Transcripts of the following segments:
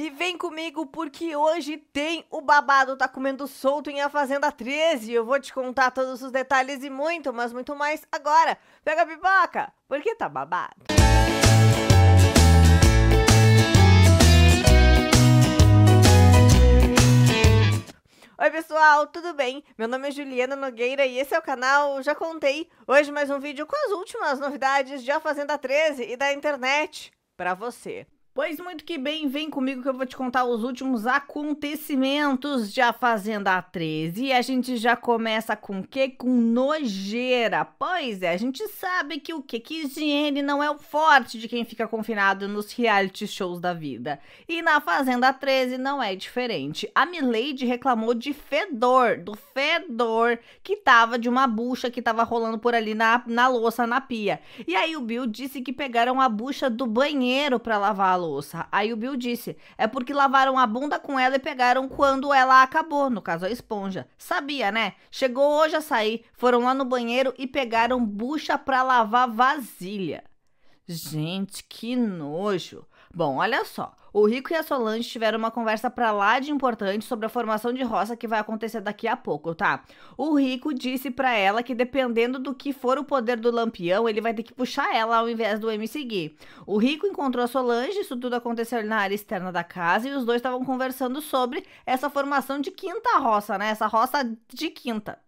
E vem comigo porque hoje tem o babado tá comendo solto em A Fazenda 13. Eu vou te contar todos os detalhes e muito, mas muito mais agora. Pega a pipoca, porque tá babado. Oi pessoal, tudo bem? Meu nome é Juliana Nogueira e esse é o canal Já Contei. Hoje mais um vídeo com as últimas novidades de A Fazenda 13 e da internet para você. Pois muito que bem, vem comigo que eu vou te contar os últimos acontecimentos de A Fazenda 13. E a gente já começa com o que? Com nojeira. Pois é, a gente sabe que o que? Que higiene não é o forte de quem fica confinado nos reality shows da vida. E na Fazenda 13 não é diferente. A Milady reclamou de fedor, do fedor que tava de uma bucha que tava rolando por ali na, na louça, na pia. E aí o Bill disse que pegaram a bucha do banheiro para lavar a louça louça. Aí o Bill disse: é porque lavaram a bunda com ela e pegaram quando ela acabou, no caso a esponja. Sabia, né? Chegou hoje a sair, foram lá no banheiro e pegaram bucha pra lavar vasilha. Gente, que nojo. Bom, olha só. O Rico e a Solange tiveram uma conversa pra lá de importante sobre a formação de roça que vai acontecer daqui a pouco, tá? O Rico disse pra ela que dependendo do que for o poder do Lampião, ele vai ter que puxar ela ao invés do M seguir. O Rico encontrou a Solange, isso tudo aconteceu na área externa da casa e os dois estavam conversando sobre essa formação de quinta roça, né? Essa roça de quinta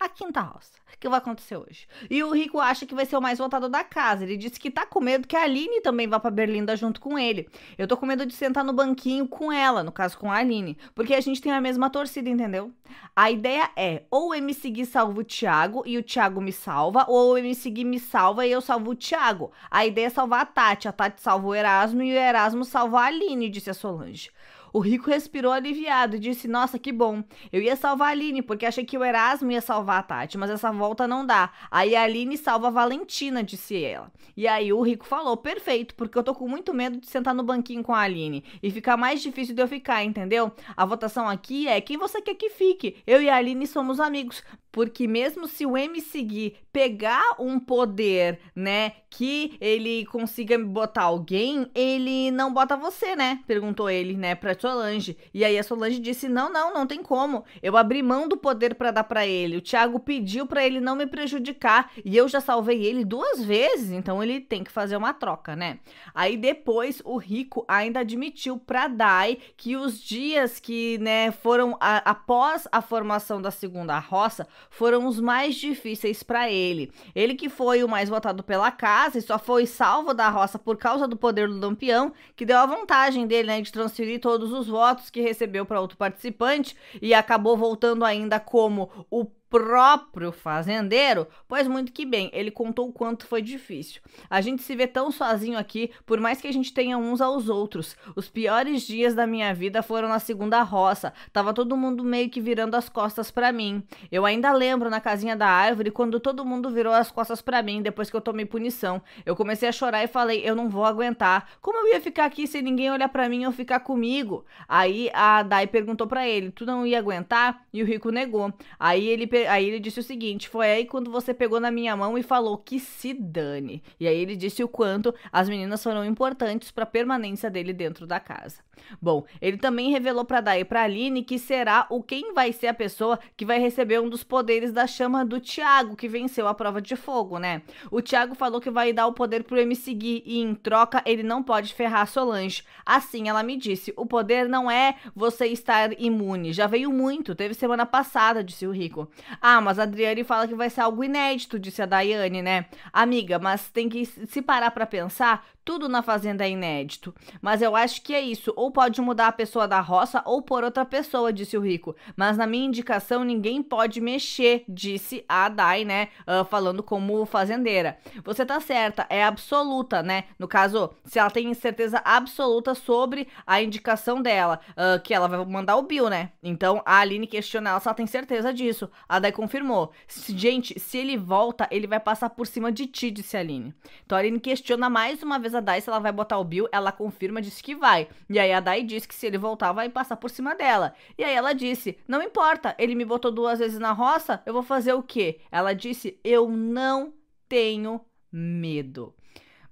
a quinta O que vai acontecer hoje. E o Rico acha que vai ser o mais votado da casa. Ele disse que tá com medo que a Aline também vá pra Berlinda junto com ele. Eu tô com medo de sentar no banquinho com ela, no caso com a Aline, porque a gente tem a mesma torcida, entendeu? A ideia é ou eu me seguir salvo o Thiago e o Thiago me salva, ou eu me seguir me salva e eu salvo o Thiago. A ideia é salvar a Tati, a Tati salva o Erasmo e o Erasmo salva a Aline, disse a Solange. O Rico respirou aliviado e disse: Nossa, que bom. Eu ia salvar a Aline, porque achei que o Erasmo ia salvar a Tati, mas essa volta não dá. Aí a Aline salva a Valentina, disse ela. E aí o Rico falou: Perfeito, porque eu tô com muito medo de sentar no banquinho com a Aline. E ficar mais difícil de eu ficar, entendeu? A votação aqui é quem você quer que fique. Eu e a Aline somos amigos, porque mesmo se o M seguir pegar um poder, né, que ele consiga botar alguém, ele não bota você, né? Perguntou ele, né, para Solange. E aí a Solange disse: "Não, não, não tem como. Eu abri mão do poder para dar para ele. O Thiago pediu para ele não me prejudicar e eu já salvei ele duas vezes, então ele tem que fazer uma troca, né?" Aí depois o Rico ainda admitiu para Dai que os dias que, né, foram a, após a formação da segunda roça foram os mais difíceis para ele. Ele que foi o mais votado pela casa e só foi salvo da roça por causa do poder do Lampião, que deu a vantagem dele né, de transferir todos os votos que recebeu para outro participante e acabou voltando ainda como o próprio fazendeiro, pois muito que bem, ele contou o quanto foi difícil. A gente se vê tão sozinho aqui, por mais que a gente tenha uns aos outros. Os piores dias da minha vida foram na segunda roça. Tava todo mundo meio que virando as costas para mim. Eu ainda lembro na casinha da árvore quando todo mundo virou as costas para mim depois que eu tomei punição. Eu comecei a chorar e falei: "Eu não vou aguentar. Como eu ia ficar aqui sem ninguém olhar para mim ou ficar comigo?" Aí a Dai perguntou para ele: "Tu não ia aguentar?" E o Rico negou. Aí ele Aí ele disse o seguinte: foi aí quando você pegou na minha mão e falou que se dane. E aí ele disse o quanto as meninas foram importantes para a permanência dele dentro da casa. Bom, ele também revelou para Day e para Aline que será o quem vai ser a pessoa que vai receber um dos poderes da chama do Tiago, que venceu a prova de fogo, né? O Tiago falou que vai dar o poder pro MC Gui e em troca ele não pode ferrar Solange. Assim ela me disse: "O poder não é você estar imune. Já veio muito, teve semana passada", disse o Rico. "Ah, mas a Adriane fala que vai ser algo inédito", disse a Daiane, né? "Amiga, mas tem que se parar para pensar, tudo na fazenda é inédito". Mas eu acho que é isso. Ou ou pode mudar a pessoa da roça ou por outra pessoa, disse o rico. Mas na minha indicação ninguém pode mexer, disse a Dai, né? Uh, falando como fazendeira. Você tá certa, é absoluta, né? No caso, se ela tem certeza absoluta sobre a indicação dela, uh, que ela vai mandar o Bill, né? Então a Aline questiona ela se ela tem certeza disso. A Dai confirmou. Gente, se ele volta, ele vai passar por cima de ti, disse a Aline. Então a Aline questiona mais uma vez a Dai se ela vai botar o Bill. Ela confirma, disse que vai. E aí a agradar e disse que se ele voltar vai passar por cima dela. E aí ela disse: Não importa, ele me botou duas vezes na roça, eu vou fazer o quê? Ela disse: Eu não tenho medo.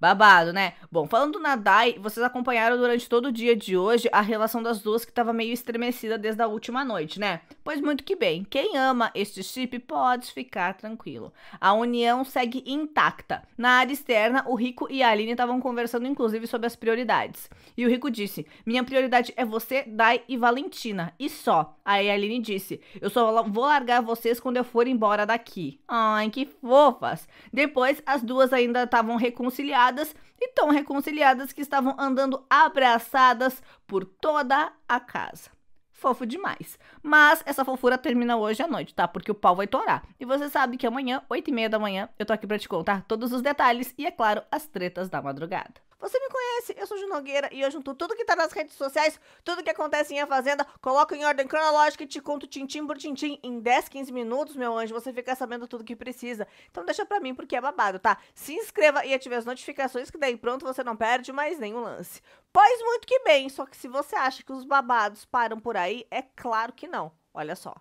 Babado, né? Bom, falando na Dai, vocês acompanharam durante todo o dia de hoje a relação das duas que estava meio estremecida desde a última noite, né? Pois muito que bem, quem ama este chip pode ficar tranquilo. A união segue intacta. Na área externa, o Rico e a Aline estavam conversando inclusive sobre as prioridades. E o Rico disse: Minha prioridade é você, Dai e Valentina, e só. Aí a Aline disse: Eu só vou largar vocês quando eu for embora daqui. Ai, que fofas! Depois, as duas ainda estavam reconciliadas separadas e tão reconciliadas que estavam andando abraçadas por toda a casa. Fofo demais. Mas essa fofura termina hoje à noite, tá? Porque o pau vai torar. E você sabe que amanhã, 8 e meia da manhã, eu tô aqui pra te contar todos os detalhes e, é claro, as tretas da madrugada. Você me conhece, eu sou de Nogueira e eu junto tudo que tá nas redes sociais, tudo que acontece em A Fazenda, coloco em ordem cronológica e te conto tintim por tintim. Em 10, 15 minutos, meu anjo, você fica sabendo tudo que precisa. Então deixa pra mim porque é babado, tá? Se inscreva e ative as notificações que daí pronto você não perde mais nenhum lance. Pois muito que bem, só que se você acha que os babados param por aí, é claro que não. Olha só.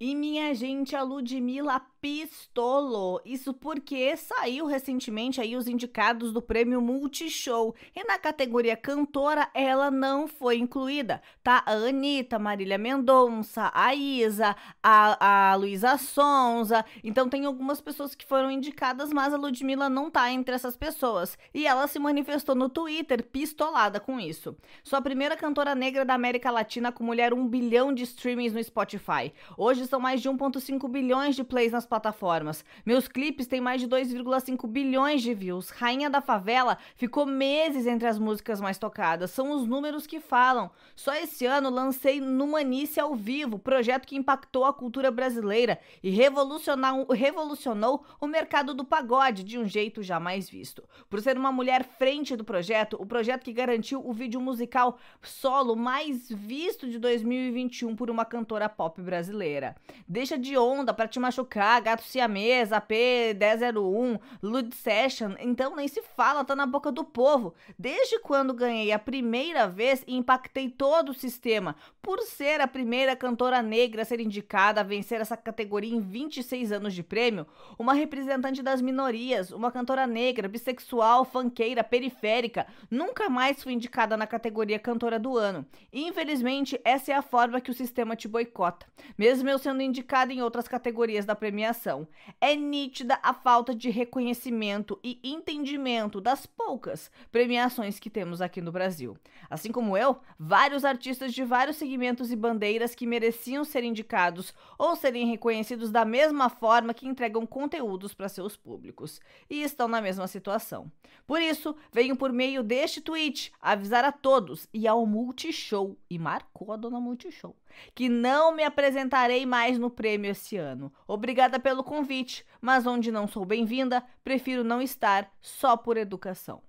E minha gente, a Ludmilla pistolou. Isso porque saiu recentemente aí os indicados do prêmio Multishow. E na categoria cantora, ela não foi incluída. Tá a Anitta, Marília Mendonça, a Isa, a, a Luísa Sonza. Então tem algumas pessoas que foram indicadas, mas a Ludmilla não tá entre essas pessoas. E ela se manifestou no Twitter pistolada com isso. Sua primeira cantora negra da América Latina com mulher um bilhão de streamings no Spotify. Hoje são mais de 1,5 bilhões de plays nas plataformas. Meus clipes têm mais de 2,5 bilhões de views. Rainha da Favela ficou meses entre as músicas mais tocadas. São os números que falam. Só esse ano lancei Numanice ao vivo, projeto que impactou a cultura brasileira e revolucionou o mercado do pagode de um jeito jamais visto. Por ser uma mulher frente do projeto, o projeto que garantiu o vídeo musical solo mais visto de 2021 por uma cantora pop brasileira. Deixa de onda para te machucar, gato siamês, AP1001, Lud Session, então nem se fala, tá na boca do povo. Desde quando ganhei a primeira vez e impactei todo o sistema, por ser a primeira cantora negra a ser indicada a vencer essa categoria em 26 anos de prêmio, uma representante das minorias, uma cantora negra, bissexual, fanqueira, periférica, nunca mais foi indicada na categoria cantora do ano. infelizmente, essa é a forma que o sistema te boicota. Mesmo eu sendo indicada em outras categorias da premiação. É nítida a falta de reconhecimento e entendimento das poucas premiações que temos aqui no Brasil. Assim como eu, vários artistas de vários segmentos e bandeiras que mereciam ser indicados ou serem reconhecidos da mesma forma que entregam conteúdos para seus públicos e estão na mesma situação. Por isso, venho por meio deste tweet avisar a todos e ao Multishow e marcou a dona Multishow que não me apresentarei mais no prêmio esse ano. Obrigada pelo convite, mas onde não sou bem-vinda, prefiro não estar só por educação.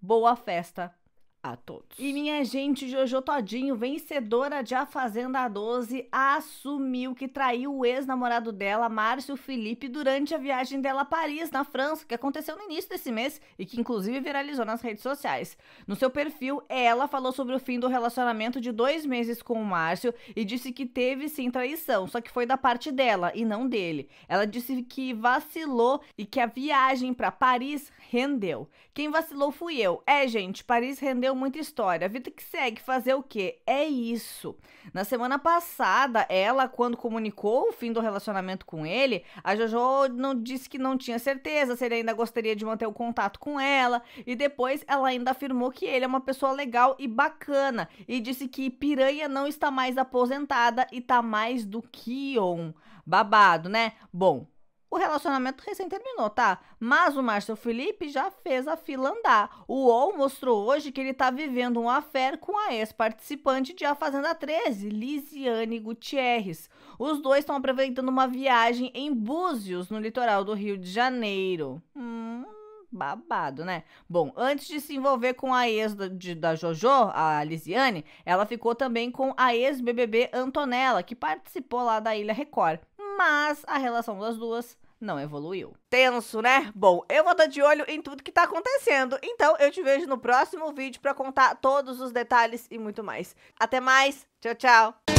Boa festa a todos. E minha gente, Jojo Todinho, vencedora de A Fazenda 12, assumiu que traiu o ex-namorado dela, Márcio Felipe, durante a viagem dela a Paris, na França, que aconteceu no início desse mês e que inclusive viralizou nas redes sociais. No seu perfil, ela falou sobre o fim do relacionamento de dois meses com o Márcio e disse que teve sim traição, só que foi da parte dela e não dele. Ela disse que vacilou e que a viagem para Paris rendeu. Quem vacilou fui eu. É, gente, Paris rendeu deu muita história. A vida que segue, fazer o quê? É isso. Na semana passada, ela, quando comunicou o fim do relacionamento com ele, a JoJo não disse que não tinha certeza se ele ainda gostaria de manter o contato com ela. E depois ela ainda afirmou que ele é uma pessoa legal e bacana. E disse que Piranha não está mais aposentada e está mais do que on. Babado, né? Bom, o relacionamento recém terminou, tá? Mas o Márcio Felipe já fez a fila andar. O UOL mostrou hoje que ele tá vivendo um fé com a ex-participante de A Fazenda 13, Lisiane Gutierrez. Os dois estão aproveitando uma viagem em Búzios, no litoral do Rio de Janeiro. Hum, babado, né? Bom, antes de se envolver com a ex da, de, da Jojo, a Lisiane, ela ficou também com a ex-BBB Antonella, que participou lá da Ilha Record. Mas a relação das duas não evoluiu. Tenso, né? Bom, eu vou estar de olho em tudo que tá acontecendo, então eu te vejo no próximo vídeo para contar todos os detalhes e muito mais. Até mais, tchau, tchau!